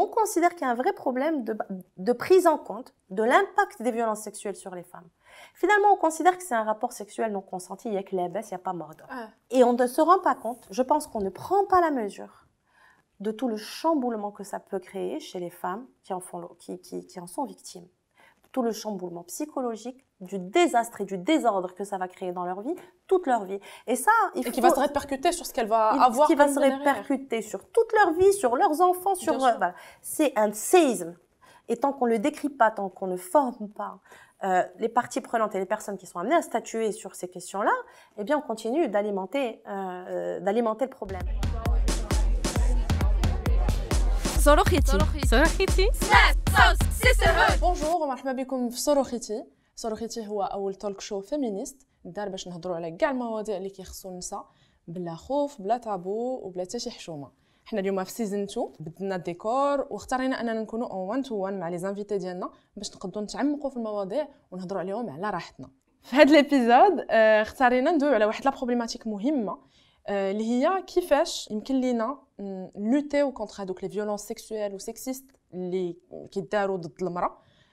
on considère qu'il y a un vrai problème de, prise en compte de l'impact des violences sexuelles sur les femmes. Finalement, on considère que c'est un rapport sexuel non consenti, il n'y a que les il n'y a pas mort Et on ne se rend pas compte, je pense qu'on ne prend pas la mesure de tout le chamboulement que ça peut créer chez les femmes qui en sont victimes. Tout le chamboulement psychologique, du désastre et du désordre que ça va créer dans leur vie, toute leur vie. Et ça, il qui va se répercuter sur ce qu'elle va avoir. Qui va se répercuter sur toute leur vie, sur leurs enfants, sur... Voilà. C'est un séisme. Et tant qu'on ne le décrit pas, tant qu'on ne forme pas euh, les parties prenantes et les personnes qui sont amenées à statuer sur ces questions-là, eh bien, on continue d'alimenter, euh, d'alimenter le problème. Bonjour, صاروخيتي هو اول تولك شو فيمينيست دار باش نهضروا على كاع المواضيع اللي كيخصوا النساء بلا خوف بلا تابو وبلا حتى شي حشومه حنا اليوم في سيزون 2 بدلنا الديكور واختارينا اننا نكونوا اون وان تو وان مع لي زانفيتي ديالنا باش نقدروا نتعمقوا في المواضيع ونهضروا عليهم على راحتنا في هذا ليبيزود آه، اختارينا ندويو على واحد لا بروبليماتيك مهمه آه، اللي هي كيفاش يمكن لينا لوتيو كونتر هذوك لي فيولونس سيكسويل وسيكسيست اللي كيداروا ضد المراه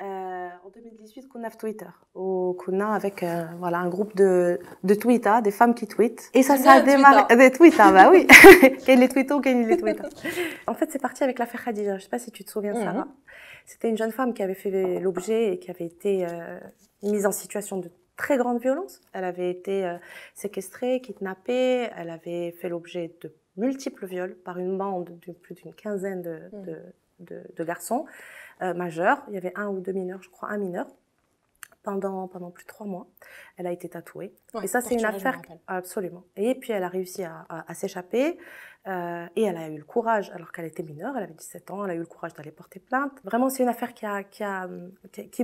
euh, en 2018 qu'on a Twitter, qu'on a avec euh, voilà un groupe de de Twitter, des femmes qui tweetent. Et ça, ça a démarré des Twitter, bah oui. quel les tweetos, quel les Twitter. en fait, c'est parti avec l'affaire Khadija. Je sais pas si tu te souviens de ça. Mhm. C'était une jeune femme qui avait fait l'objet et qui avait été euh, mise en situation de très grande violence. Elle avait été euh, séquestrée, kidnappée. Elle avait fait l'objet de multiples viols par une bande de plus d'une quinzaine de, mhm. de, de garçons. Euh, majeur, il y avait un ou deux mineurs, je crois un mineur. Pendant, pendant plus de trois mois, elle a été tatouée. et ça, c'est une affaire. Absolument. Et puis, elle a réussi à, à, s'échapper. Euh, et elle a eu le courage, alors qu'elle était mineure, elle avait 17 ans, elle a eu le courage d'aller porter plainte. Vraiment, c'est une affaire qui, a, qui, a,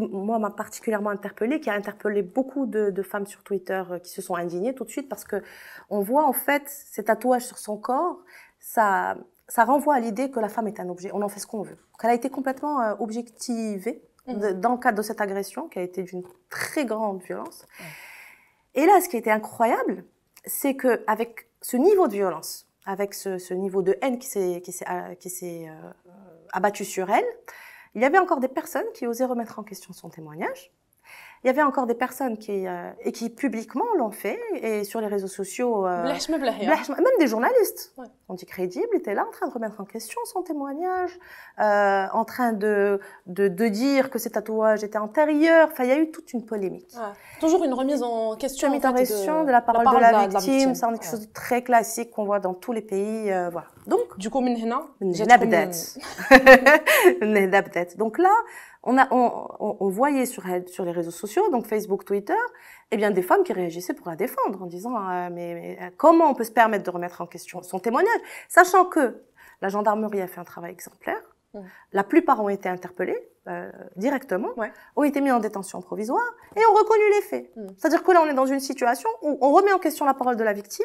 moi, m'a particulièrement interpellée, qui a interpellé beaucoup de, de, femmes sur Twitter euh, qui se sont indignées tout de suite parce que on voit en fait ces tatouages sur son corps, ça, ça renvoie à l'idée que la femme est un objet, on en fait ce qu'on veut. qu'elle a été complètement euh, objectivée mm. dans le cadre de cette agression qui a été d'une très grande violence. Mm. Et là, ce qui était incroyable, c'est qu'avec ce niveau de violence, avec ce, niveau de haine qui s'est euh, euh, abattu sur elle, il y avait encore des personnes qui osaient remettre en question son témoignage il y avait encore des personnes qui, euh, et qui publiquement l'ont fait, et sur les réseaux sociaux, euh, même des journalistes, ouais. dit crédible étaient là en train de remettre en question son témoignage, euh, en train de, de, de, dire que ses tatouages étaient antérieurs, enfin il y a eu toute une polémique. Toujours une remise en question, de, la parole de la, victime, c'est quelque chose de très classique qu'on voit dans tous les pays, euh, voilà. Donc, du coup, Donc là, on, a, on, voyait sur, sur les réseaux sociaux, donc Facebook, Twitter, eh bien des femmes qui réagissaient pour la défendre en disant euh, mais, euh, comment on peut se permettre de remettre en question son témoignage, sachant que la gendarmerie a fait un travail exemplaire. La plupart ont été interpellés euh, directement, ont été mis en détention provisoire et ont reconnu les faits. Mm. C'est-à-dire que là, on est dans une situation où on remet en question la parole de la victime,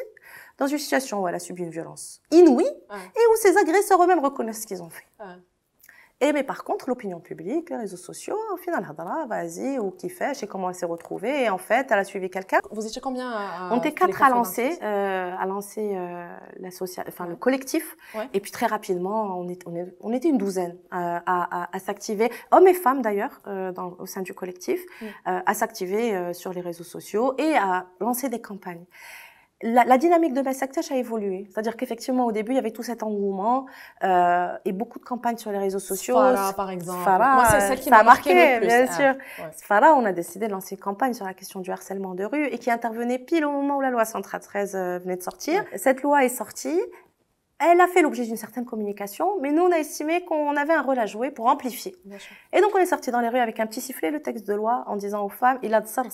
dans une situation où elle a subi une violence inouïe et où ses agresseurs eux-mêmes reconnaissent ce qu'ils ont fait. Et eh mais par contre, l'opinion publique, les réseaux sociaux, au final, ah vas-y, ou qui fait, sais comment elle s'est retrouvée. Et en fait, elle a suivi quelqu'un. Vous étiez combien On était quatre à lancer, euh, à lancer euh, enfin, le collectif. Et puis très rapidement, on, est, on, est, on était une douzaine à, à, à s'activer, hommes et femmes d'ailleurs, euh, au sein du collectif, mm. euh, à s'activer euh, sur les réseaux sociaux et à lancer des campagnes la, dynamique de Massactech a évolué. C'est-à-dire qu'effectivement, au début, il y avait tout cet engouement euh, et beaucoup de campagnes sur les réseaux sociaux. Farah, par exemple. Moi, c'est celle qui m'a marqué, le plus. bien ah, sûr. Farah, on a décidé de lancer une campagne sur la question du harcèlement de rue et qui intervenait pile au moment où la loi 113 euh, venait de sortir. Cette loi est sortie elle a fait l'objet d'une certaine communication, mais nous, on a estimé qu'on avait un rôle à jouer pour amplifier. Et donc, on est sorti dans les rues avec un petit sifflet, le texte de loi, en disant aux femmes, il a de faire.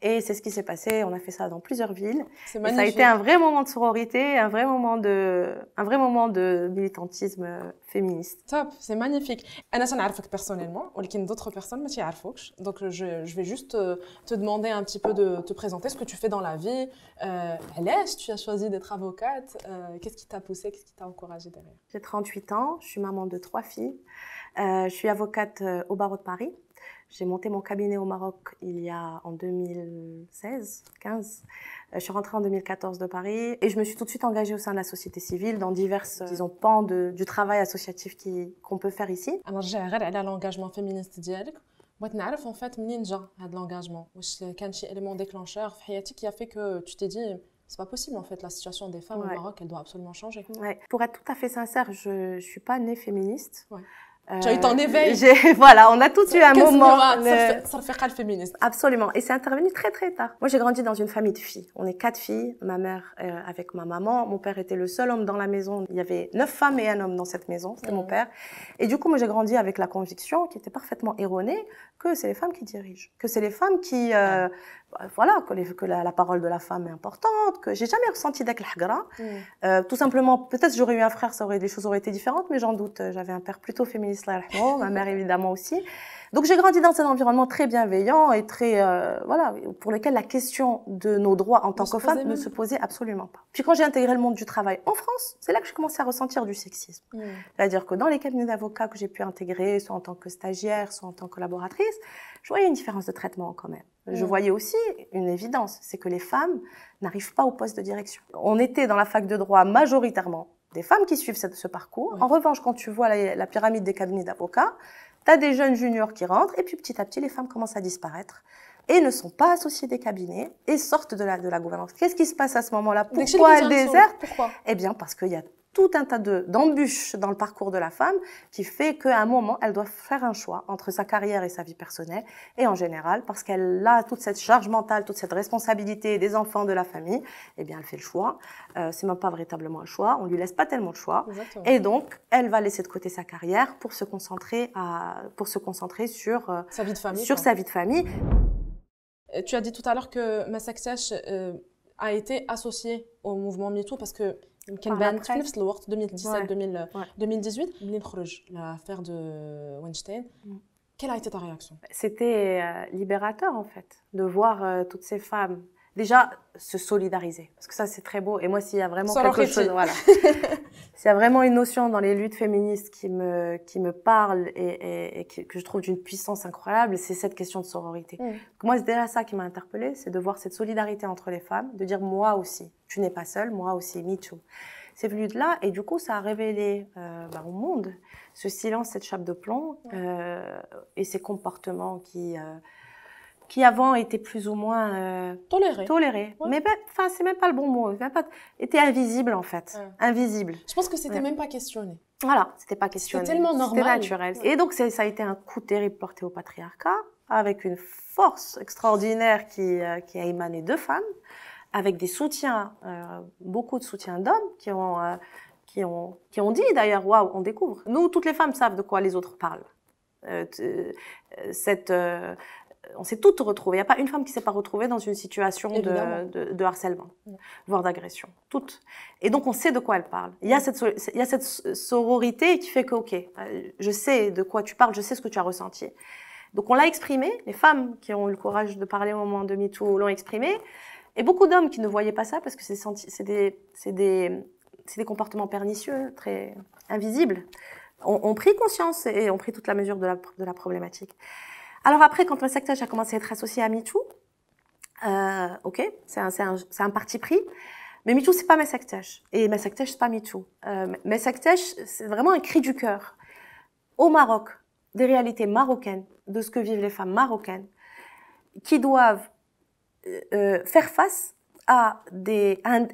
Et c'est ce qui s'est passé. On a fait ça dans plusieurs villes. ça a été un vrai moment de sororité, un vrai moment de, un vrai moment de militantisme féministe. Top, c'est magnifique. Anna, ça n'arrive personnellement, mais d'autres personnes ne Arfouk. Donc, je, vais juste euh, te demander un petit peu de te présenter ce que tu fais dans la vie. Euh, est, tu as choisi d'être avocate. Euh, qu'est-ce qui t'a Qu'est-ce qui t'a encouragé derrière J'ai 38 ans, je suis maman de trois filles. Euh, je suis avocate euh, au barreau de Paris. J'ai monté mon cabinet au Maroc il y a en 2016, 15. Euh, je suis rentrée en 2014 de Paris et je me suis tout de suite engagée au sein de la société civile dans divers disons, pans du travail associatif qu'on peut faire ici. Alors, j'ai à l'engagement féministe dialogue. بغيت نعرف en fait l'engagement C'est un élément déclencheur qui a fait que tu t'es dit c'est pas possible en fait. La situation des femmes au Maroc, elle doit absolument changer. Pour être tout à fait sincère, je, ne suis pas née féministe. Tu as eu ton euh, éveil. Voilà, on a tous eu un moment. Ça fait euh, féministe. Absolument. Et c'est intervenu très très tard. Moi, j'ai grandi dans une famille de filles. On est quatre filles. Ma mère euh, avec ma maman. Mon père était le seul homme dans la maison. Il y avait neuf femmes et un homme dans cette maison. C'était mon mm. père. Et du coup, moi, j'ai grandi avec la conviction qui était parfaitement erronée que c'est les femmes qui dirigent, que c'est les femmes qui, voilà, que, la, parole de la femme est importante. Que j'ai jamais ressenti d'être mmh. euh, Tout simplement, peut-être j'aurais eu un frère, ça aurait des choses auraient été différentes, mais j'en doute. J'avais un père plutôt féministe ma mère évidemment aussi. Donc j'ai grandi dans un environnement très bienveillant et très euh, voilà pour lequel la question de nos droits en tant que femmes ne se posait absolument pas. Puis quand j'ai intégré le monde du travail en France, c'est là que je commencé à ressentir du sexisme. Mm. C'est-à-dire que dans les cabinets d'avocats que j'ai pu intégrer, soit en tant que stagiaire, soit en tant que collaboratrice, je voyais une différence de traitement quand même. Je mm. voyais aussi une évidence, c'est que les femmes n'arrivent pas au poste de direction. On était dans la fac de droit majoritairement des femmes qui suivent ce parcours. En revanche, quand tu vois la, pyramide des cabinets d'avocats, tu as des jeunes juniors qui rentrent et puis petit à petit, les femmes commencent à disparaître et ne sont pas associées des cabinets et sortent de la, de la gouvernance. Qu'est-ce qui se passe à ce moment-là Pourquoi elles désertent Pourquoi Eh bien, parce qu'il y a tout un tas d'embûches dans le parcours de la femme qui fait qu'à un moment, elle doit faire un choix entre sa carrière et sa vie personnelle. Et en général, parce qu'elle a toute cette charge mentale, toute cette responsabilité des enfants, de la famille, eh bien, elle fait le choix. Euh, c'est même pas véritablement un choix. On lui laisse pas tellement de choix. Et donc, elle va laisser de côté sa carrière pour se concentrer, à, pour se concentrer sur, euh, sa, vie de famille, sur sa vie de famille. Euh, tu as dit tout à l'heure que Massacre euh, sèche a été associée au mouvement MeToo parce que 2017 2018 euh, l'affaire de Weinstein. de mm. Weinstein. Quelle a été ta réaction C'était euh, libérateur en fait, de voir euh, toutes ces femmes déjà se solidariser parce que ça c'est très beau et moi s'il y a vraiment quelque chose voilà s'il y a vraiment une notion dans les luttes féministes qui me qui me parle et, et, et que je trouve d'une puissance incroyable c'est cette question de sororité mm. moi c'est déjà ça qui m'a interpellée c'est de voir cette solidarité entre les femmes de dire moi aussi tu n'es pas seule moi aussi me too c'est venu de là et du coup ça a révélé euh, bah, au monde ce silence cette chape de plomb euh, et ces comportements qui euh, qui avant étaient plus ou moins euh, tolérés. Mais enfin, c'est même pas le bon mot. Même pas, était invisible en fait. Invisibles. Invisible. Je pense que c'était même pas questionné. Voilà, c'était pas questionné. C'était tellement normal. C'était naturel. Et donc ça a été un coup terrible porté au patriarcat avec une force extraordinaire qui, euh, qui a émané de femmes, avec des soutiens, euh, beaucoup de soutiens d'hommes qui ont euh, qui ont, qui ont dit d'ailleurs, waouh, on découvre. Nous, toutes les femmes savent de quoi les autres parlent. cette, on s'est toutes retrouvées. Il n'y a pas une femme qui ne s'est pas retrouvée dans une situation de, harcèlement, voire d'agression. Toutes. Et donc, on sait de quoi elle parle. Il y a cette, sororité qui fait que, OK, euh, je sais de quoi tu parles, je sais ce que tu as ressenti. Donc, on l'a exprimé. Les femmes qui ont eu le courage de parler au moment de MeToo l'ont exprimé. Et beaucoup d'hommes qui ne voyaient pas ça parce que c'est des, comportements pernicieux, très invisibles, ont, pris conscience et ont pris toute la mesure de la problématique. Alors après, quand le sectage a commencé à être associé à MeToo, euh, ok, c'est un, parti pris. Mais MeToo, c'est pas mes sectages. Et mes ce c'est pas MeToo. Euh, mes c'est vraiment un cri du cœur. Au Maroc, des réalités marocaines, de ce que vivent les femmes marocaines, qui doivent euh, euh, faire face à, des, un,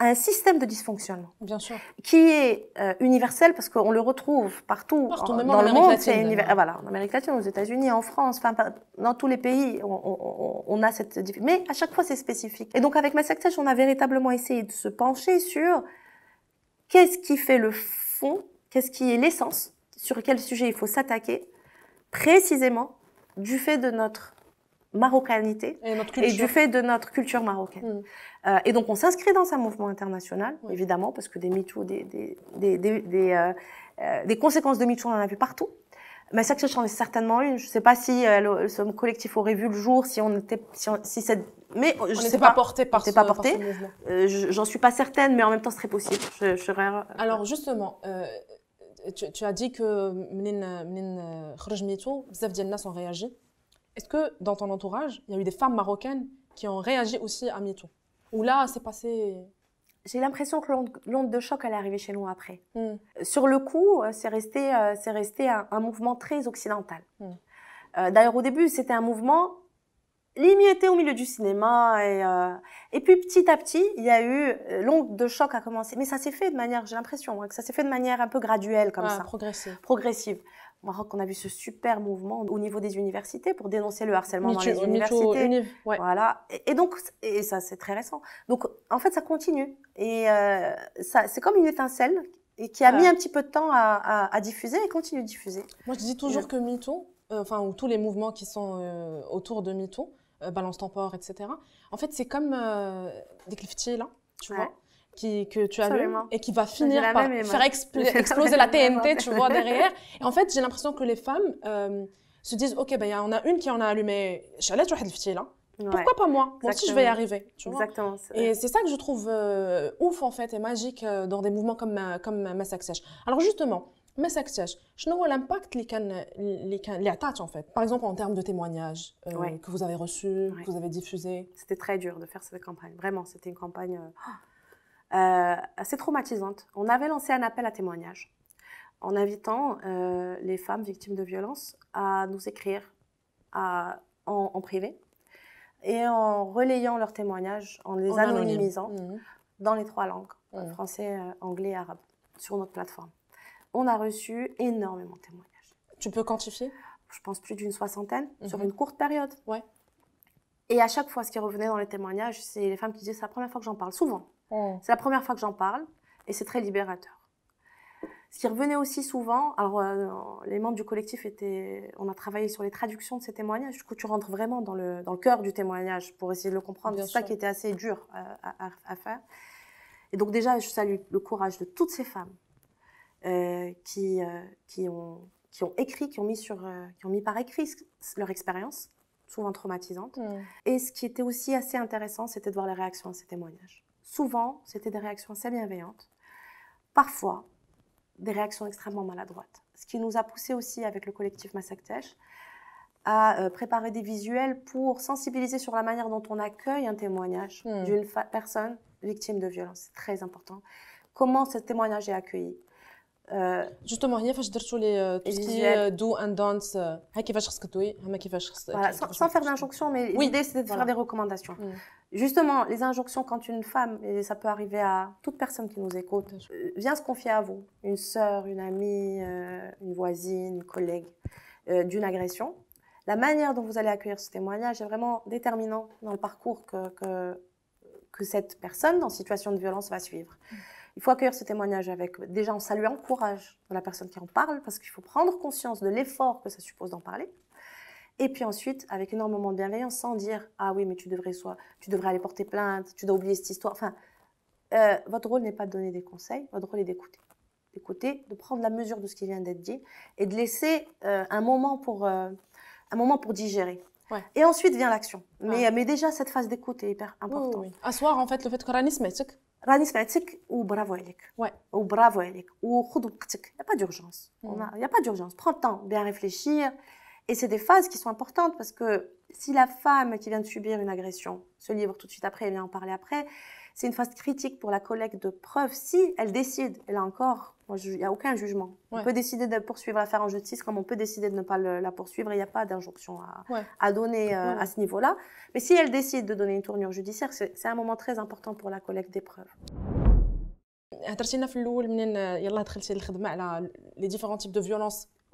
un, système de dysfonctionnement. Bien sûr. Qui est euh, universel parce qu'on le retrouve partout, partout dans en le monde. Latine, voilà, en Amérique latine, aux États-Unis, en France, enfin, dans tous les pays, on, on, on, a cette mais à chaque fois c'est spécifique. Et donc avec ma on a véritablement essayé de se pencher sur qu'est-ce qui fait le fond, qu'est-ce qui est l'essence, sur quel sujet il faut s'attaquer précisément du fait de notre marocanité et, du fait de notre culture marocaine. Hmm. Euh, et donc on s'inscrit dans un mouvement international, évidemment, parce que des MeToo, des, des, des, des, euh, euh, des conséquences de MeToo, on en a vu partout. Mais ça en est certainement une. Je ne sais pas si euh, le, ce collectif aurait vu le jour, si on était, si, on, si cette, mais je sais pas, pas porté par, ce, pas porté. J'en suis pas certaine, mais en même temps, ce serait possible. Je, Alors justement. Tu, tu, as dit que, menin sorti MeToo, beaucoup ont réagi. Est-ce que dans ton entourage, il y a eu des femmes marocaines qui ont réagi aussi à MeToo Ou là, c'est passé j'ai l'impression que l'onde de choc, elle est arrivée chez nous après. Hmm. Euh, sur le coup, euh, c'est resté, euh, resté un, mouvement très occidental. Hmm. D'ailleurs, au début, c'était un mouvement limité au milieu du cinéma. Et, puis, petit à petit, il y a eu l'onde de choc a commencé. Mais ça s'est fait de manière, j'ai l'impression, hein, que ça s'est fait de manière un peu graduelle comme ça. Progressive. Progressive. Maroc, on a vu ce super mouvement au niveau des universités pour dénoncer le harcèlement dans les universités. Voilà. Et, donc, et ça, c'est très récent. Donc, en fait, ça continue. Et euh, ça, c'est comme une étincelle et qui a mis un petit peu de temps à, diffuser et continue de diffuser. Moi, je dis toujours euh que MeToo, euh, enfin, ou tous les mouvements qui sont autour de MeToo, Balance Tempore, etc., en fait, c'est comme des cliftiers, là, tu vois que tu allumes et qui va finir par faire exploser, la TNT, tu vois, derrière. Et en fait, j'ai l'impression que les femmes euh, se disent, OK, ben, y en a une qui en a allumé, Chalet, tu vois, le là. Pourquoi pas moi Moi aussi, je vais y arriver. Exactement. Et c'est ça que je trouve euh, ouf, en fait, et magique euh, dans des mouvements comme, comme Massaksech. Alors, justement, Massaksech, je vois l'impact les les attaches, en fait. Par exemple, en termes de témoignages que vous avez reçus, que vous avez diffusés. C'était très dur de faire cette campagne. Vraiment, c'était une campagne. Euh, assez traumatisante. On avait lancé un appel à témoignages en invitant euh, les femmes victimes de violences à nous écrire à, en, privé et en relayant leurs témoignages, en les anonymisant mhm. dans les trois langues, mhm. français, euh, anglais et arabe, sur notre plateforme. On a reçu énormément de témoignages. Tu peux quantifier Je pense plus d'une soixantaine mhm. sur une courte période. Ouais. Et à chaque fois, ce qui revenait dans les témoignages, c'est les femmes qui disaient c'est la première fois que j'en parle, souvent. Hmm. C'est la première fois que j'en parle et c'est très libérateur. Ce qui revenait aussi souvent, alors euh, les membres du collectif étaient, on a travaillé sur les traductions de ces témoignages, du coup tu rentres vraiment dans le, cœur du témoignage pour essayer de le comprendre, c'est ça qui était assez dur euh, à, faire. Et donc déjà, je salue le courage de toutes ces femmes euh, qui, ont, écrit, qui ont mis, par écrit leur expérience, souvent traumatisante. Hmm. Et ce qui était aussi assez intéressant, c'était de voir les réactions à ces témoignages. Souvent, c'était des réactions assez bienveillantes. Parfois, des réactions extrêmement maladroites. Ce qui nous a poussé aussi avec le collectif Massactech, à euh, préparer des visuels pour sensibiliser sur la manière dont on accueille un témoignage hmm. d'une personne victime de violence. C'est très important. Comment ce témoignage est accueilli euh, justement هي فاش درتوا لي تو سكي qui اند دونتس ها كيفاش faire دوي mais كيفاش خصك Voilà, sans faire mais mais l'idée, de faire des recommandations. Hmm. Justement, les injonctions, quand une femme, et ça peut arriver à toute personne qui nous écoute, euh, vient se confier à vous, une sœur, une amie, euh, une voisine, une collègue, euh, d'une agression, la manière dont vous allez accueillir ce témoignage est vraiment déterminant dans le parcours que, cette personne dans situation de violence va suivre. Il faut accueillir ce témoignage avec, déjà en saluant le courage la personne qui en parle, parce qu'il faut prendre conscience de l'effort que ça suppose d'en parler. Et puis ensuite, avec énormément de bienveillance, sans dire Ah oui, mais tu devrais, soit, tu devrais aller porter plainte, tu dois oublier cette histoire. Enfin, euh, votre rôle n'est pas de donner des conseils, votre rôle est d'écouter. D'écouter, de prendre la mesure de ce qui vient d'être dit et de laisser euh, un, moment pour, euh, un moment pour digérer. Et ensuite vient l'action. Mais, mais déjà, cette phase d'écoute est hyper importante. Oui, Asseoir, en fait, le fait que Ranis سمعتك Ranis ou bravo Elik. Ou bravo Elik. Ou Il n'y a pas d'urgence. Mm. Il n'y a, a, pas d'urgence. Prends le temps, bien réfléchir. Et c'est des phases qui sont importantes parce que si la femme qui vient de subir une agression se livre tout de suite après et vient en parler après, c'est une phase critique pour la collecte de preuves. Si elle décide, et là encore, il n'y a aucun jugement. On peut décider de poursuivre l'affaire en justice comme on peut décider de ne pas la poursuivre. Il n'y a pas d'injonction à, donner euh, à ce niveau-là. Mais si elle décide de donner une tournure judiciaire, c'est un moment très important pour la collecte des preuves. les différents في الاول منين يلا دخلتي على les types de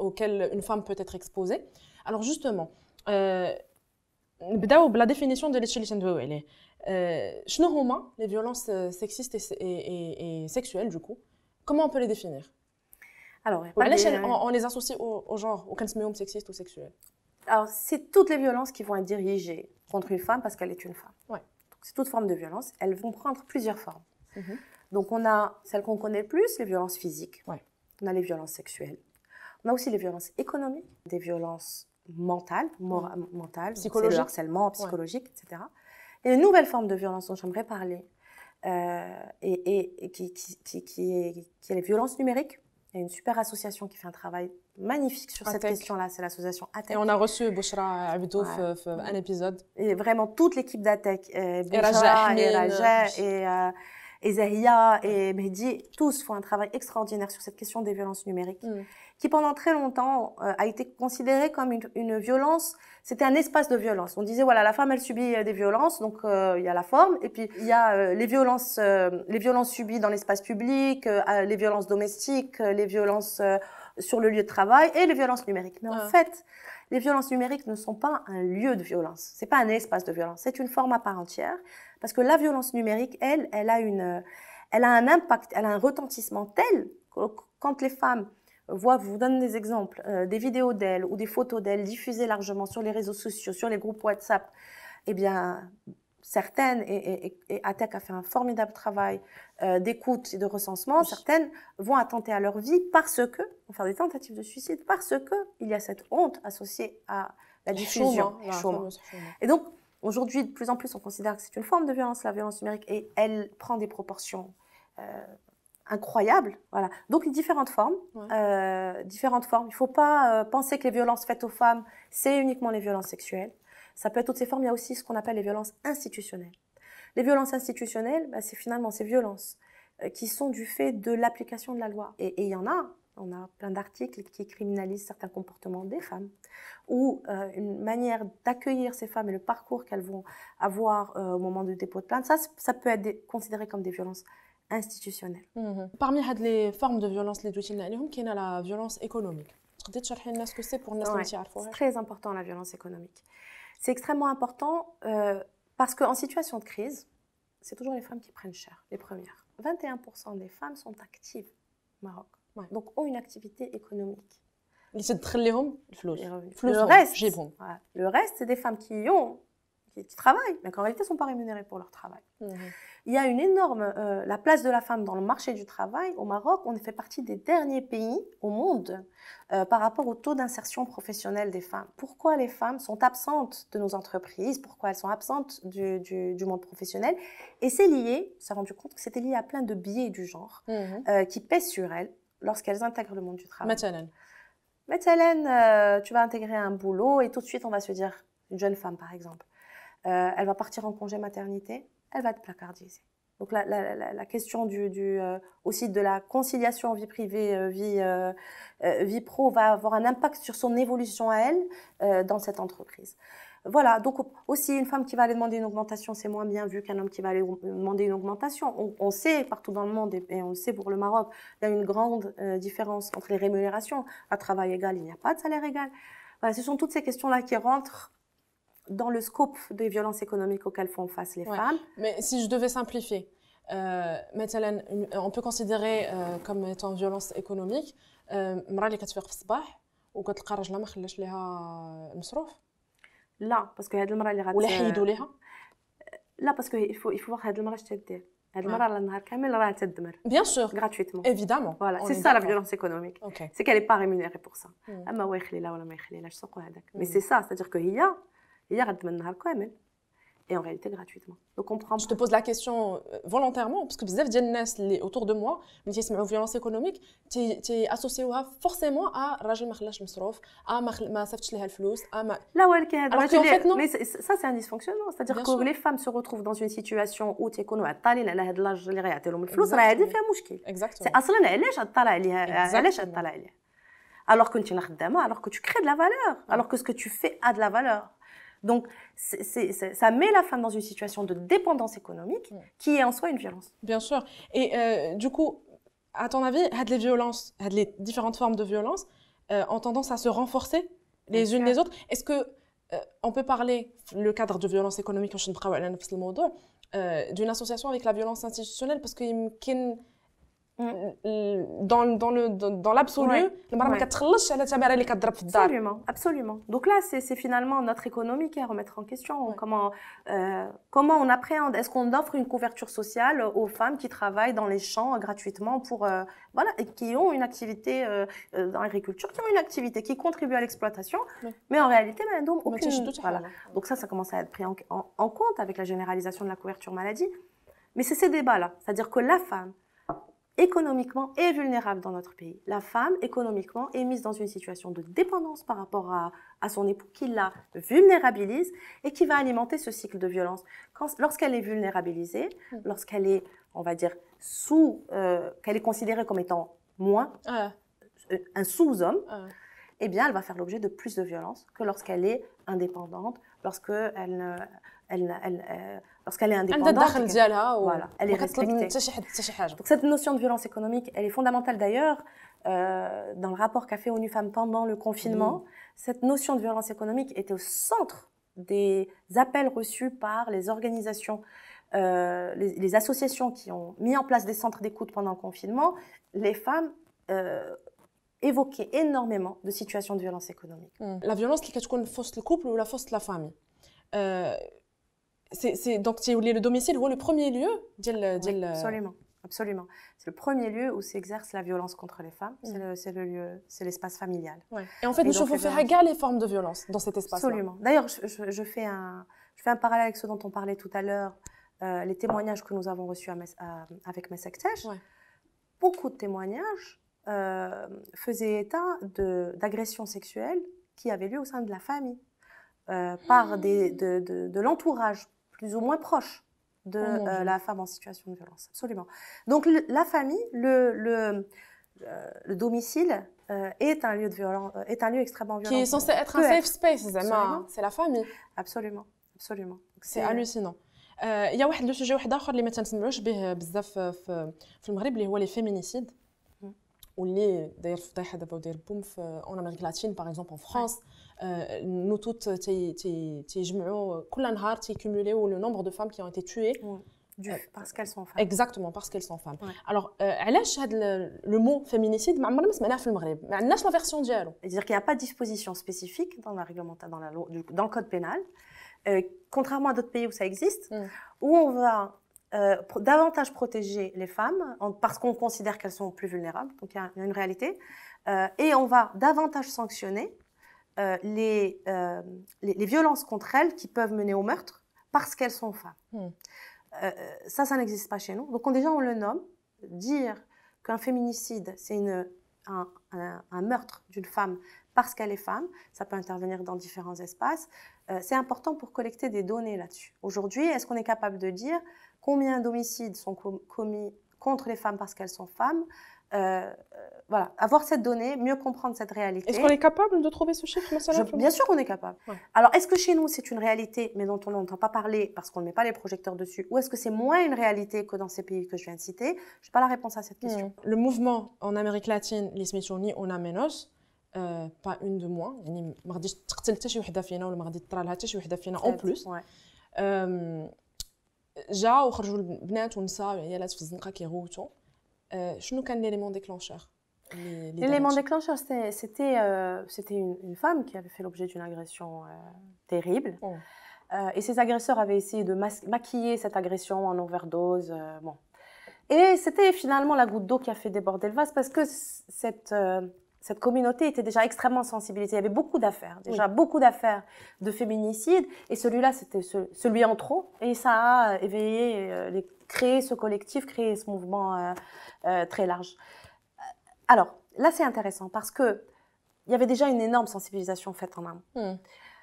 auxquelles une femme peut être exposée. Alors justement, euh, la définition de l'échelle euh, les violences euh, sexistes et, sexuelles, du coup, comment on peut les définir Alors, on, les associe au, au genre, au calcium sexiste ou sexuel Alors, c'est toutes les violences qui vont être dirigées contre une femme parce qu'elle est une femme. Ouais. C'est toute forme de violence. Elles vont prendre plusieurs formes. Mhm. Donc, on a celles qu'on connaît le plus, les violences physiques. Ouais. On a les violences sexuelles mais aussi les violences économiques, des violences mentales, psychologiques, le harcèlement psychologique, etc. Et une nouvelle forme de violence dont j'aimerais parler, euh, et, et, qui, qui, qui, est, est les violences numériques. Il y a une super association qui fait un travail magnifique sur cette question-là, c'est l'association ATEC. Et on a reçu Bouchra Abdou un épisode. Et vraiment toute l'équipe d'ATEC, euh, Bouchra, et et, euh, et Mehdi, tous font un travail extraordinaire sur cette question des violences numériques. Mm qui pendant très longtemps euh, a été considérée comme une, violence. C'était un espace de violence. On disait voilà la femme elle subit euh, des violences donc euh, il y a la forme et puis il y a les violences les violences subies dans l'espace public, les violences domestiques, les violences sur le lieu de travail et les violences numériques. Mais en ah. fait les violences numériques ne sont pas un lieu de violence, c'est pas un espace de violence, c'est une forme à part entière parce que la violence numérique elle elle a une elle a un impact, elle a un retentissement tel que quand les femmes voix vous donne des exemples, euh, des vidéos d'elle ou des photos d'elle diffusées largement sur les réseaux sociaux, sur les groupes WhatsApp, eh bien, certaines, et, et, ATEC a fait un formidable travail euh, d'écoute et de recensement, certaines vont attenter à leur vie parce que, vont faire des tentatives de suicide, parce que il y a cette honte associée à la diffusion. Et donc, aujourd'hui, de plus en plus, on considère que c'est une forme de violence, la violence numérique, et elle prend des proportions euh, incroyable. Voilà. Donc différentes formes, différentes formes. Euh, il ne faut pas euh, penser que les violences faites aux femmes, c'est uniquement les violences sexuelles. Ça peut être toutes ces formes. Il y a aussi ce qu'on appelle les violences institutionnelles. Les violences institutionnelles, bah, c'est finalement ces violences euh, qui sont du fait de l'application de la loi. Et il y en a. On a plein d'articles qui criminalisent certains comportements des femmes, ou une manière d'accueillir ces femmes et le parcours qu'elles vont avoir au moment du dépôt de plainte. Ça, ça peut être considéré comme des violences institutionnelle. Mhm. Parmi les formes de violence, les il y a la violence économique. ce que c'est pour C'est très important la violence économique. C'est extrêmement important euh, parce qu'en situation de crise, c'est toujours les femmes qui prennent cher, les premières. 21% des femmes sont actives au Maroc, donc ont une activité économique. Les le reste, le reste c'est des femmes qui ont qui, travaillent, mais en réalité ne sont pas rémunérées pour leur travail. Mhm. Il y a une énorme. Euh, la place de la femme dans le marché du travail, au Maroc, on fait partie des derniers pays au monde euh, par rapport au taux d'insertion professionnelle des femmes. Pourquoi les femmes sont absentes de nos entreprises Pourquoi elles sont absentes du, monde professionnel Et c'est lié, on s'est rendu compte que c'était lié à plein de biais du genre mhm. euh, qui pèsent sur elles lorsqu'elles intègrent le monde du travail. Mathalan. Mathalan, tu vas intégrer un boulot et tout de suite on va se dire, une jeune femme par exemple euh, elle va partir en congé maternité, elle va être placardisée. Donc la, question du, euh, aussi de la conciliation vie privée, euh, vie, vie pro va avoir un impact sur son évolution à elle dans cette entreprise. Voilà, donc aussi une femme qui va aller demander une augmentation, c'est moins bien vu qu'un homme qui va aller demander une augmentation. On, sait partout dans le monde, et on sait pour le Maroc, il y a une grande différence entre les rémunérations. À travail égal, il n'y a pas de salaire égal. Voilà, ce sont toutes ces questions-là qui rentrent dans le scope des violences économiques auxquelles font face les femmes. Mais si je devais simplifier, euh, Mathalène, euh, on peut considérer euh, comme étant violence économique, euh, ou quand le la mère laisse les euh, hommes s'offrir. Là, parce que cette femme elle a. Ou les filles Là, parce que il faut il faut voir cette femme elle a été. Cette la elle a un jour complet elle Bien sûr. Gratuitement. Évidemment. Voilà, c'est ça la violence économique. C'est qu'elle est pas rémunérée pour ça. Ah mais où est-ce qu'elle est là ou la mère elle est là je sais pas quoi Mais hmm. c'est ça, c'est-à-dire qu'il y a. يخدم النهار كامل et en réalité gratuitement. Donc on prend Je te pose la question euh, volontairement parce que بزاف ديال الناس اللي autour de moi ملي تيسمعوا violence économique تي اسوسيوها forcément à راجل ما خلاش مصروف à ma خل... ما صيفطش ليها الفلوس à ما لا ولكن هذا mais ça c'est un dysfonctionnement c'est-à-dire que les femmes se retrouvent dans une situation où tu à عطالين على هذا لاج اللي غيعطي لهم الفلوس راه هذه فيها مشكل c'est اصلا علاش عطالة عليها علاش عطالة عليها alors que tu خدامه alors que tu crées de la valeur alors que ce que tu fais a de la valeur donc, ça met la femme dans une situation de dépendance économique qui est en soi une violence. Bien sûr. Et euh, du coup, à ton avis, les violences, les différentes formes de violence, euh, ont tendance à se renforcer les unes les autres. Est-ce que euh, on peut parler le cadre de violence économique en euh, d'une association avec la violence institutionnelle parce qu'il dans dans le dans l'absolu absolument absolument donc là c'est c'est finalement notre économie qui est à remettre en question comment euh, comment on appréhende est-ce qu'on offre une couverture sociale aux femmes qui travaillent dans les champs gratuitement pour euh, voilà et qui ont une activité euh, dans l'agriculture qui ont une activité qui contribue à l'exploitation mais en réalité ما ben, donc, aucune voilà hein. donc ça ça commence à être pris en compte avec la généralisation de la couverture maladie mais c'est ces débats là c'est-à-dire que la femme économiquement est vulnérable dans notre pays. La femme, économiquement, est mise dans une situation de dépendance par rapport à, à son époux qui la vulnérabilise et qui va alimenter ce cycle de violence. Lorsqu'elle est vulnérabilisée, mm. lorsqu'elle est, on va dire, sous, euh, qu'elle est considérée comme étant moins, euh, un sous-homme, eh bien, elle va faire l'objet de plus de violence que lorsqu'elle est indépendante, lorsqu'elle elle, elle, elle euh, lorsqu'elle est indépendante. Voilà, elle est respectée. cette notion de violence économique, elle est fondamentale d'ailleurs euh, dans le rapport qu'a fait ONU Femmes pendant le confinement. Cette notion de violence économique était au centre des appels reçus par les organisations, euh, les, associations qui ont mis en place des centres d'écoute pendant le confinement. Les femmes euh, évoquaient énormément de situations de violence économique. Mm. La violence qui est fausse le couple ou la fausse la famille. Donc, C'est donc le domicile ou le premier lieu euh, absolument absolument c'est le premier lieu où s'exerce la violence contre les femmes c'est mm. le, lieu c'est l'espace familial et en fait nous chauffons eh faire égal les formes de violence dans cet espace absolument d'ailleurs je, fais un je fais un parallèle avec ce dont on parlait tout à l'heure euh, les témoignages que nous avons reçus avec Ouais. beaucoup de témoignages euh, faisaient état d'agressions sexuelles qui avaient lieu au sein de la famille par des, de l'entourage plus ou moins proche de oh euh, la femme en situation de violence. Absolument. Donc la famille, le, le, euh, le domicile euh, est, un lieu de violence, est un lieu extrêmement violent. Qui est censé être un safe space, c'est la famille. Absolument, absolument. C'est hallucinant. Il y a un sujet اللي ما تنسمعوش به بزاف في في le اللي هو les féminicides mm. واللي داير a دابا en Amérique latine par exemple en France euh, nous toutes تيجمعوا كل cumulé ou le nombre de femmes qui ont été tuées euh, parce qu'elles sont femmes exactement parce qu'elles sont femmes alors euh, elle le mot féminicide mais on n'a سمعناه version c'est-à-dire qu'il n'y a pas de disposition spécifique dans la réglementation dans la loi dans le code pénal contrairement à d'autres pays où ça existe mm. où on va davantage protéger les femmes parce qu'on considère qu'elles sont plus vulnérables donc il y, a une réalité et on va davantage sanctionner euh, euh, les, les, violences contre elles qui peuvent mener au meurtre parce qu'elles sont femmes. Hmm. Euh, ça, ça n'existe pas chez nous. Donc déjà, on le nomme. Dire qu'un féminicide, c'est un, un, meurtre d'une femme parce qu'elle est femme, ça peut intervenir dans différents espaces. c'est important pour collecter des données là-dessus. Aujourd'hui, est-ce qu'on est capable de dire combien d'homicides sont commis contre les femmes parce qu'elles sont femmes euh, voilà, avoir cette donnée, mieux comprendre cette réalité. Est-ce qu'on est capable de trouver ce chiffre Bien sûr qu'on est capable. Alors, est-ce que chez nous, c'est une réalité, mais dont on n'entend pas parler parce qu'on ne met pas les projecteurs dessus Ou est-ce que c'est moins une réalité que dans ces pays que je viens de citer Je n'ai pas la réponse à cette hmm. question. Le mouvement en Amérique latine, les Smithsonian, on a menos. Euh, pas une de moins. ما غاديش تقتل حتى شي وحده فينا ولا ما غادي تطرى حتى شي وحده فينا اون بلوس وخرجوا البنات ونساء في الزنقه كيغوتوا شنو euh, كان déclencheur. L'élément déclencheur, c'était euh, une, une, femme qui avait fait l'objet d'une agression euh, terrible. Oh. Euh, et ses agresseurs avaient essayé de maquiller cette agression en overdose. bon. Et c'était finalement la goutte d'eau qui a fait déborder le vase parce que cette cette communauté était déjà extrêmement sensibilisée. Il y avait beaucoup d'affaires, déjà beaucoup d'affaires de féminicides. Et celui-là, c'était celui en trop. Et ça a euh, éveillé, euh, créé ce collectif, créé ce mouvement euh, très large. Alors, là, c'est intéressant parce que il y avait déjà une énorme sensibilisation faite en amont. Hmm.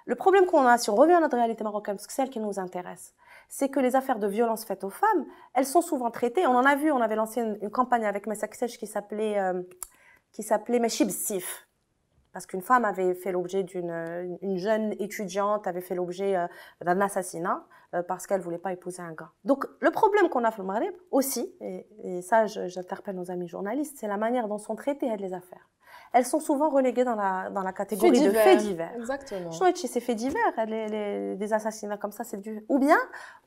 Le problème qu'on a, si on revient à notre réalité marocaine, parce que c'est qui nous intéresse, c'est que les affaires de violence faites aux femmes, elles sont souvent traitées. On en a vu, on avait lancé une, campagne avec sèche qui s'appelait qui s'appelait Meshib Sif. Parce qu'une femme avait fait l'objet d'une euh, une jeune étudiante avait fait l'objet euh, d'un assassinat euh, parce qu'elle voulait pas épouser un gars. Donc le problème qu'on a au aussi, et, ça j'interpelle nos amis journalistes, c'est la manière dont sont traitées les affaires elles sont souvent reléguées dans la, dans la catégorie de faits divers. Exactement. Je c'est faits divers, des assassinats comme ça, c'est du. Ou bien,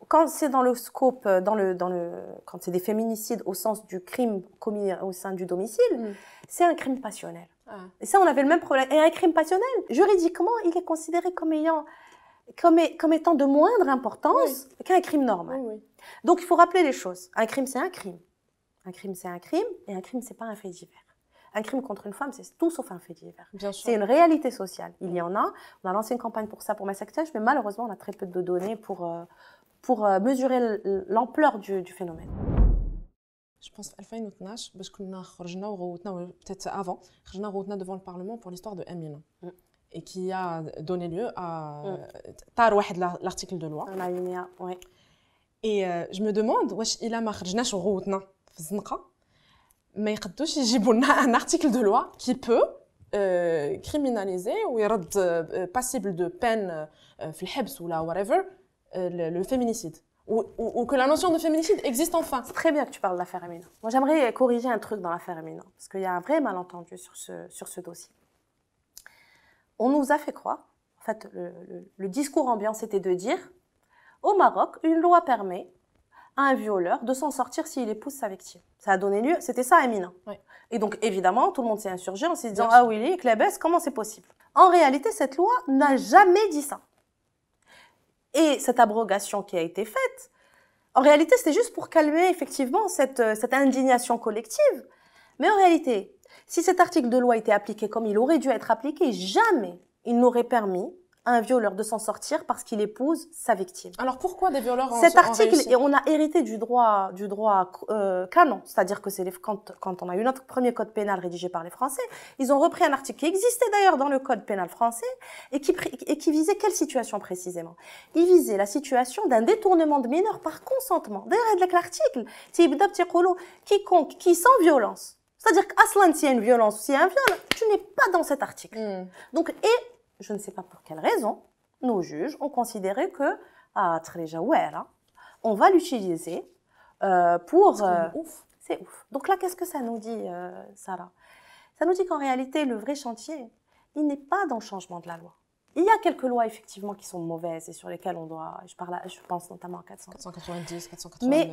quand c'est dans le scope, euh, dans le, dans le, quand c'est des féminicides au sens du crime commis au sein du domicile, hmm. c'est un crime passionnel. Ah. Et ça, on avait le même problème. Et un crime passionnel, juridiquement, il est considéré comme ayant comme, étant de moindre importance qu'un crime normal. Donc il faut rappeler les choses. Un crime, c'est un crime. Un crime, c'est un crime, et un crime, c'est pas un fait divers. Un crime contre une femme, c'est tout sauf un fait divers. C'est une réalité sociale. Il y en a. On a lancé une campagne pour ça, pour Massacre mais malheureusement, on a très peu de données pour, euh, pour euh, mesurer l'ampleur du, phénomène. Je pense qu'en 2012, parce qu'on a peut-être avant, on a devant le Parlement pour l'histoire de Amina. Mm. Et qui a donné lieu à mm. l'article de loi. Oui. Et euh, je me demande, il a marqué, je n'ai pas mais il يجيبوا لنا un loi qui peut euh, criminaliser ou criminaliser euh, ou passible passible peine euh, في whatever le féminicide ou, que la notion de féminicide existe enfin. C'est très bien que tu parles de l'affaire Emina. Moi, j'aimerais corriger un truc dans l'affaire Emina, parce qu'il y a un vrai malentendu sur ce, sur ce dossier. On nous a fait croire, en fait, le, le discours ambiant, c'était de dire, au Maroc, une loi permet à un violeur de s'en sortir s'il épouse sa victime. Ça a donné lieu, c'était ça à Et donc évidemment, tout le monde s'est insurgé en se disant Ah Willy, Clébès, comment c'est possible En réalité, cette loi n'a jamais dit ça. Et cette abrogation qui a été faite, en réalité, c'était juste pour calmer effectivement cette, euh, cette indignation collective. Mais en réalité, si cet article de loi était appliqué comme il aurait dû être appliqué, jamais il n'aurait permis un violeur de s'en sortir parce qu'il épouse sa victime. Alors pourquoi des violeurs en Cet article, on a hérité du droit, du droit euh, canon, c'est-à-dire que c'est quand, quand on a eu notre premier code pénal rédigé par les Français, ils ont repris un article qui existait d'ailleurs dans le code pénal français et qui, et qui visait quelle situation précisément Il visait la situation d'un détournement de mineur par consentement. D'ailleurs, l'article, quiconque qui sans violence c'est-à-dire qu'Aslan, s'il y a une violence, s'il y a un viol, tu n'es pas dans cet article. Hmm. Donc, et je ne sais pas pour quelle raison, nos juges ont considéré que ah, hein, on va l'utiliser euh, pour... C'est euh, ouf. C'est ouf. Donc là, qu'est-ce que ça nous dit, euh, Sarah Ça nous dit qu'en réalité, le vrai chantier, il n'est pas dans le changement de la loi. Il y a quelques lois, effectivement, qui sont mauvaises et sur lesquelles on doit... Je, parle, je pense notamment à 490, 489. Mais,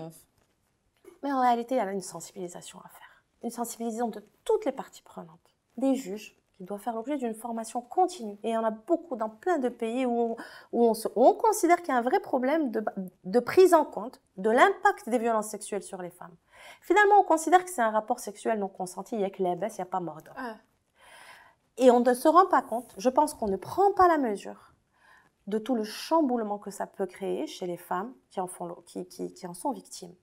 mais en réalité, il y a une sensibilisation à faire. Une sensibilisation de toutes les parties prenantes. Des juges, il doit faire l'objet d'une formation continue. Et il y en a beaucoup dans plein de pays où on, considère qu'il y a un vrai problème de, prise en compte de l'impact des violences sexuelles sur les femmes. Finalement, on considère que c'est un rapport sexuel non consenti, il n'y a que les baisses, il n'y a pas mordant. Ah. Et on ne se rend pas compte, je pense qu'on ne prend pas la mesure de tout le chamboulement que ça peut créer chez les femmes qui en sont victimes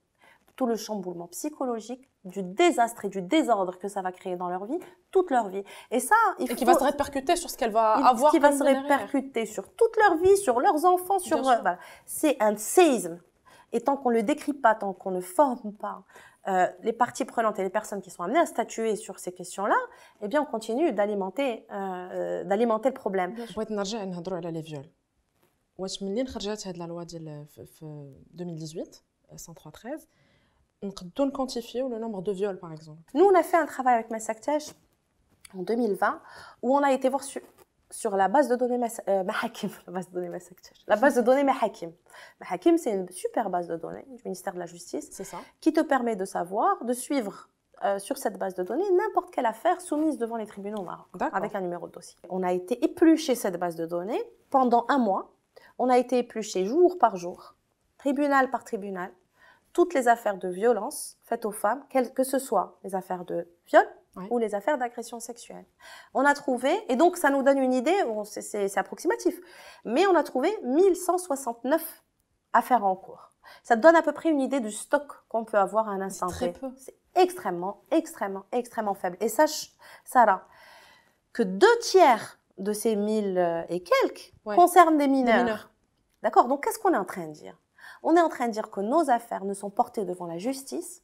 tout le chamboulement psychologique, du désastre et du désordre que ça va créer dans leur vie, toute leur vie. Et ça, il faut... Et qui va se répercuter sur ce qu'elle va avoir. Qui va se répercuter sur toute leur vie, sur leurs enfants, sur... Voilà. C'est un séisme. Et tant qu'on ne le décrit pas, tant qu'on ne forme pas euh, les parties prenantes et les personnes qui sont amenées à statuer sur ces questions-là, eh bien, on continue d'alimenter, euh, euh d'alimenter le problème. 2018 on peut quantifier le nombre de viols, par exemple. Nous, on a fait un travail avec Massactage en 2020 où on a été voir sur, la base de données euh, La base de données Mahakim. Mahakim, c'est une super base de données du ministère de la Justice ça. qui te permet de savoir, de suivre euh, sur cette base de données n'importe quelle affaire soumise devant les tribunaux marocains avec un numéro de dossier. On a été épluché cette base de données pendant un mois. On a été épluché jour par jour, tribunal par tribunal, toutes les affaires de violence faites aux femmes, que ce soit les affaires de viol ou les affaires d'agression sexuelle. On a trouvé, et donc ça nous donne une idée, c'est approximatif, mais on a trouvé 1169 affaires en cours. Ça donne à peu près une idée du stock qu'on peut avoir à un instant T. C'est extrêmement, extrêmement, extrêmement faible. Et sache, Sarah, que deux tiers de ces 1000 euh, et quelques concernent des mineurs. D'accord Donc qu'est-ce qu'on est en train de dire on est en train de dire que nos affaires ne sont portées devant la justice,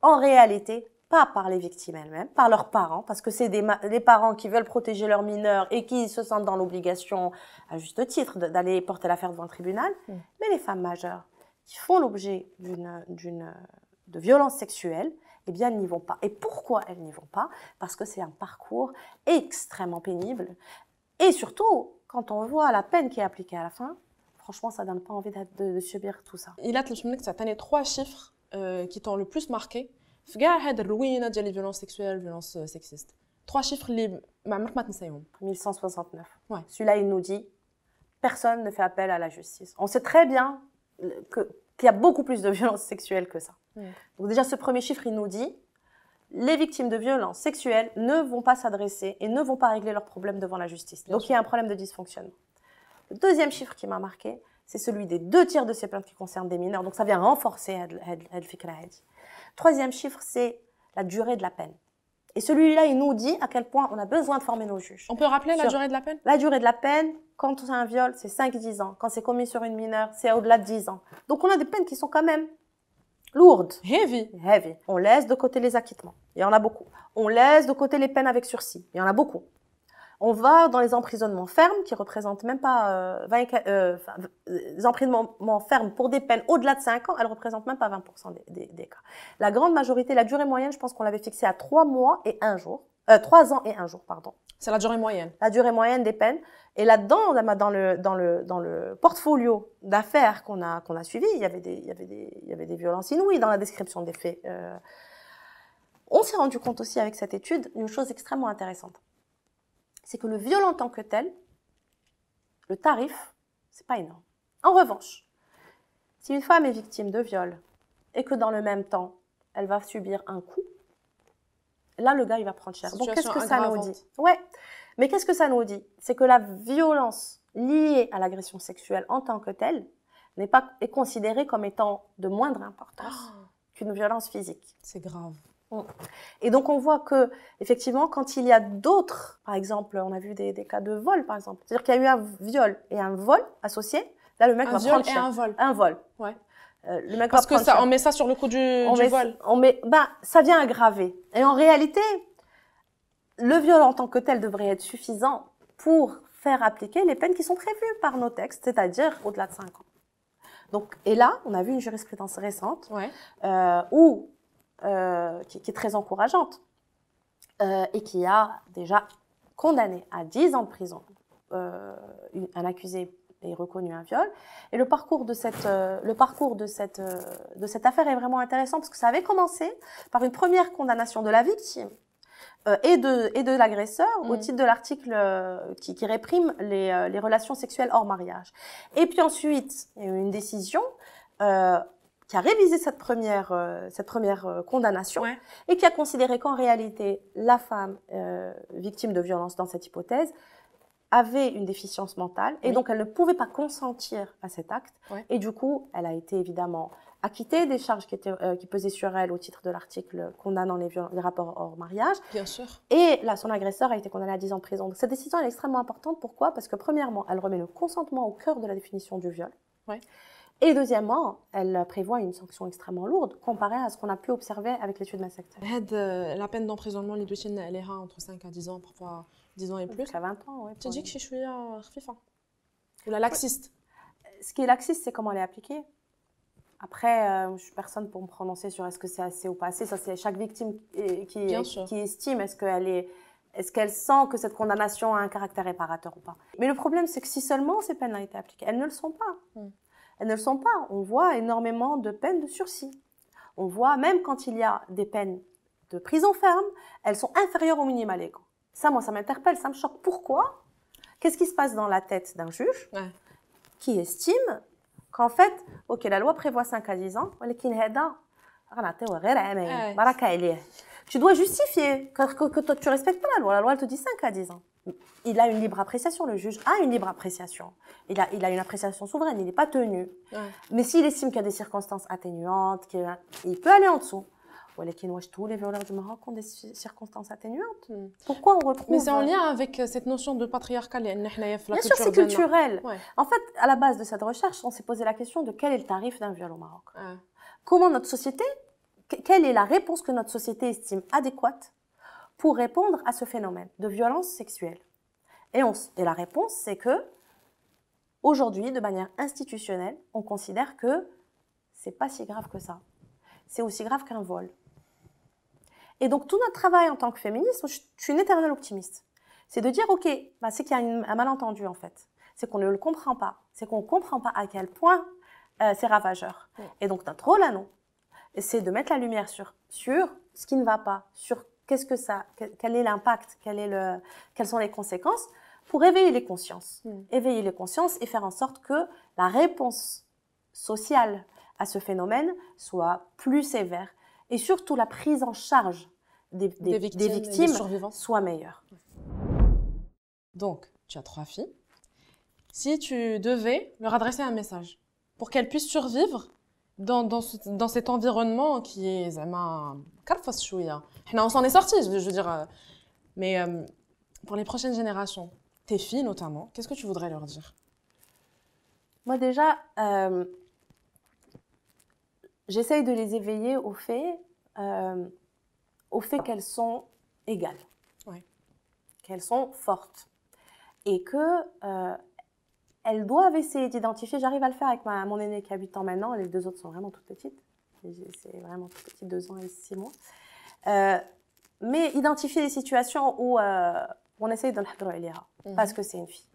en réalité, pas par les victimes elles-mêmes, par leurs parents, parce que c'est les parents qui veulent protéger leurs mineurs et qui se sentent dans l'obligation, à juste titre, d'aller porter l'affaire devant le tribunal, mm. mais les femmes majeures qui font l'objet d'une de violences sexuelles, eh bien, elles n'y vont pas. Et pourquoi elles n'y vont pas Parce que c'est un parcours extrêmement pénible. Et surtout, quand on voit la peine qui est appliquée à la fin, franchement, ça donne pas envie de, subir tout ça. Il a trois chiffres euh, qui t'ont le plus marqué. les violences sexuelles, violences euh, sexistes. Trois chiffres libres. 1169. Ouais. Celui-là, il nous dit personne ne fait appel à la justice. On sait très bien euh, qu'il y a beaucoup plus de violences sexuelles que ça. Donc, déjà, ce premier chiffre, il nous dit les victimes de violences sexuelles ne vont pas s'adresser et ne vont pas régler leurs problèmes devant la justice. Donc, il y a un problème de dysfonctionnement. Le deuxième chiffre qui m'a marqué, c'est celui des deux tiers de ces plaintes qui concernent des mineurs. Donc ça vient renforcer Troisième chiffre, c'est la durée de la peine. Et celui-là, il nous dit à quel point on a besoin de former nos juges. On peut rappeler la durée de la peine La durée de la peine, quand c'est un viol, c'est 5-10 ans. Quand c'est commis sur une mineure, c'est au-delà de 10 ans. Donc on a des peines qui sont quand même lourdes. Heavy. Heavy. On laisse de côté les acquittements. Il y en a beaucoup. On laisse de côté les peines avec sursis. Il y en a beaucoup. On va dans les emprisonnements fermes, qui représentent même pas euh, euh, euh, les emprisonnements fermes pour des peines au-delà de 5 ans, elles représentent même pas 20% des, cas. La grande majorité, la durée moyenne, je pense qu'on l'avait fixée à 3 mois et 1 jour, ans et 1 jour, pardon. C'est la durée moyenne. La durée moyenne des peines. Et là-dedans, dans le, dans le, dans le portfolio d'affaires qu'on a, qu'on a suivi, il y, avait des, y avait des, il y avait des violences inouïes dans la description des faits. on s'est rendu compte aussi avec cette étude d'une chose extrêmement intéressante c'est que le viol en tant que tel, le tarif, c'est pas énorme. En revanche, si une femme est victime de viol et que dans le même temps, elle va subir un coup, là, le gars, il va prendre cher. Donc, qu'est-ce que ça nous dit Ouais. Mais qu'est-ce que ça nous dit C'est que la violence liée à l'agression sexuelle en tant que telle n'est pas, est considérée comme étant de moindre importance ah. qu'une violence physique. C'est grave. Mm. Et donc on voit que effectivement quand il y a d'autres, par exemple, on a vu des, cas de vol par exemple, c'est-à-dire qu'il y a eu un viol et un vol associé, là le mec un va prendre un vol. Un vol. Ouais. Euh, le mec Parce que ça, on met ça sur le coup du, on vol. On met, bah, ça vient aggraver. Et en réalité, le viol en tant que tel devrait être suffisant pour faire appliquer les peines qui sont prévues par nos textes, c'est-à-dire au-delà de 5 ans. Donc, et là, on a vu une jurisprudence récente ouais. Euh, où euh, qui, est très encourageante euh, et qui a déjà condamné à 10 ans de prison euh, un accusé et reconnu un viol. Et le parcours de cette, le parcours de cette, de cette affaire est vraiment intéressant parce que ça avait commencé par une première condamnation de la victime et de, et de l'agresseur au mmh. titre de l'article qui, réprime les, les, relations sexuelles hors mariage. Et puis ensuite, il y a eu une décision qui a révisé cette première, euh, cette première euh, condamnation et qui a considéré qu'en réalité, la femme euh, victime de violence dans cette hypothèse avait une déficience mentale et donc elle ne pouvait pas consentir à cet acte. Et du coup, elle a été évidemment acquittée des charges qui, étaient, qui pesaient sur elle au titre de l'article condamnant les, les, rapports hors mariage. Bien sûr. Et là, son agresseur a été condamné à 10 ans de prison. Donc, cette décision est extrêmement importante. Pourquoi Parce que premièrement, elle remet le consentement au cœur de la définition du viol. Ouais. Et deuxièmement, elle prévoit une sanction extrêmement lourde comparée à ce qu'on a pu observer avec l'étude Massacre. Euh, la peine d'emprisonnement, les elle est entre 5 à 10 ans, parfois 10 ans et plus. Jusqu'à 20 ans, oui. Tu dis que je suis hein. ou la laxiste Ce qui est laxiste, c'est comment elle est appliquée. Après, euh, je ne suis personne pour me prononcer sur est-ce que c'est assez ou pas assez. Ça, c'est chaque victime qui, qui, estime est-ce qu'elle est, est-ce qu'elle sent que cette condamnation a un caractère réparateur ou pas. Mais le problème, c'est que si seulement ces peines ont été appliquées, elles ne le sont pas. Hmm elles ne le sont pas. On voit énormément de peines de sursis. On voit même quand il y a des peines de prison ferme, elles sont inférieures au minimum légal. Ça, moi, ça m'interpelle, ça me choque. Pourquoi Qu'est-ce qui se passe dans la tête d'un juge qui estime qu'en fait, ok, la loi prévoit 5 à 10 ans, mais ah tu dois justifier que, que, tu respectes pas la loi. La loi, elle te dit 5 à 10 ans il a une libre appréciation, le juge a une libre appréciation. Il a, il a une appréciation souveraine, il n'est pas tenu. Mais s'il estime qu'il y a des circonstances atténuantes, il, peut aller en dessous. Tous les violeurs du Maroc ont des circonstances atténuantes. Hmm. Pourquoi on retrouve... Mais c'est en euh, lien avec euh, cette notion de patriarcal. Bien sûr, c'est culturel. En fait, à la base de cette recherche, on s'est posé la question de quel est le tarif d'un viol au Maroc. Comment notre société, quelle est la réponse que notre société estime adéquate pour répondre à ce phénomène de violence sexuelle et, on, et la réponse, c'est que aujourd'hui, de manière institutionnelle, on considère que c'est pas si grave que ça. C'est aussi grave qu'un vol. Et donc tout notre travail en tant que féministe, je, suis une éternelle optimiste. C'est de dire, ok, bah, c'est qu'il y a un malentendu en fait. C'est qu'on ne le comprend pas. C'est qu'on ne comprend pas à quel point euh, c'est ravageur. Et donc notre rôle là non c'est de mettre la lumière sur, sur ce qui ne va pas, sur Qu'est-ce que ça Quel est l'impact est Quelles sont les conséquences Pour éveiller les consciences. Mm. Éveiller les consciences et faire en sorte que la réponse sociale à ce phénomène soit plus sévère. Et surtout, la prise en charge des, des victimes, des soit meilleure. Donc, tu as trois filles. Si tu devais leur adresser un message pour qu'elles puissent survivre dans, dans, dans cet environnement qui est, on s'en est sorti, je veux dire. Euh, mais euh, pour les prochaines générations, tes filles notamment, qu'est-ce que tu voudrais leur dire Moi déjà, euh, j'essaye de les éveiller au fait, au fait qu'elles sont égales, qu'elles sont fortes et que elles doivent essayer d'identifier. J'arrive à le faire avec ma, mon aînée qui a 8 ans maintenant, les deux autres sont vraiment toutes petites. C'est vraiment toutes petites, 2 ans et 6 mois. Euh, mais identifier les situations où euh, on essaye d'en parler mhm. parce que c'est une fille.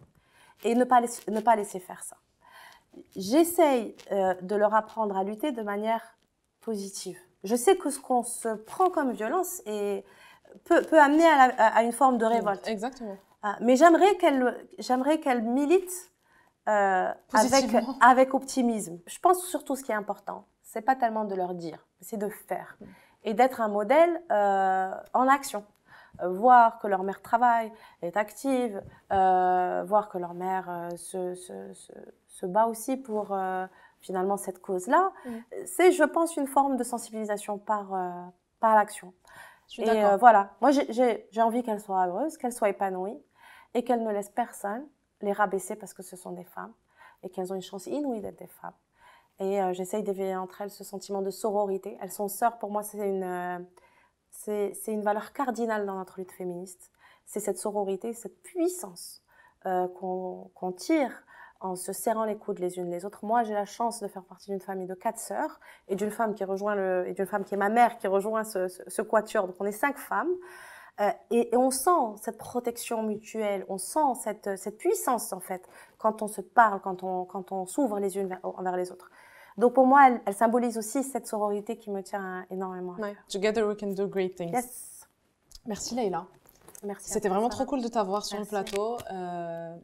Et ne pas, laisser, ne pas laisser faire ça. J'essaye euh, de leur apprendre à lutter de manière positive. Je sais que ce qu'on se prend comme violence peut, peut, amener à, une forme de mhm. révolte. Exactement. mais j'aimerais qu'elles j'aimerais qu'elle milite avec, avec optimisme. Je pense surtout ce qui est important, c'est pas tellement de leur dire, c'est de faire. Mhm et d'être un modèle euh, en action. Euh, voir que leur mère travaille, est active, euh, voir que leur mère euh, se, se, se, bat aussi pour euh, finalement cette cause-là, mm. c'est, je pense, une forme de sensibilisation par, par l'action. Et euh, voilà, moi j'ai envie qu'elles soient heureuses, qu'elles soient épanouies et qu'elles ne laissent personne les rabaisser parce que ce sont des femmes et qu'elles ont une chance inouïe d'être des femmes. Et euh, j'essaye d'éveiller entre elles ce sentiment de sororité. Elles sont sœurs, pour moi, c'est une, euh, une valeur cardinale dans notre lutte féministe. C'est cette sororité, cette puissance euh, qu'on, tire en se serrant les coudes les unes les autres. Moi, j'ai la chance de faire partie d'une famille de quatre sœurs et d'une femme qui rejoint le, et d'une femme qui est ma mère qui rejoint ce, ce, quatuor. Donc, on est cinq femmes. et, on sent cette protection mutuelle, on sent cette, cette, puissance en fait quand on se parle, quand on, quand on s'ouvre les unes envers les autres. Donc pour moi, elle, symbolise aussi cette sororité qui me tient énormément. Together we can do great things. Yes. Merci Leïla. Merci. C'était vraiment trop cool de t'avoir sur le plateau. Euh,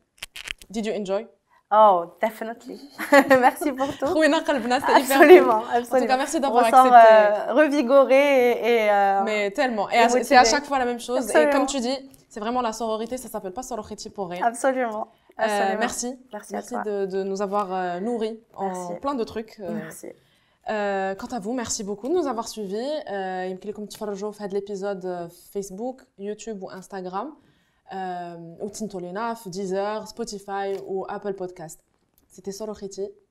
did you enjoy? Oh, definitely. merci pour tout. absolument, absolument. En tout cas, merci d'avoir accepté. Euh, revigoré et. et euh, Mais tellement. Et, c'est à chaque fois la même chose. Et comme tu dis, c'est vraiment la sororité. Ça ne s'appelle pas sororité pour rien. Absolument. Euh, merci. Merci, De, nous avoir euh, nourris en plein de trucs. Euh. quant à vous, merci beaucoup de nous avoir suivis. Euh, يمكن تفرجوا fait de l'épisode Facebook, YouTube ou Instagram. Euh, ou Tintolina, Deezer, Spotify ou Apple Podcast. C'était Sorochiti.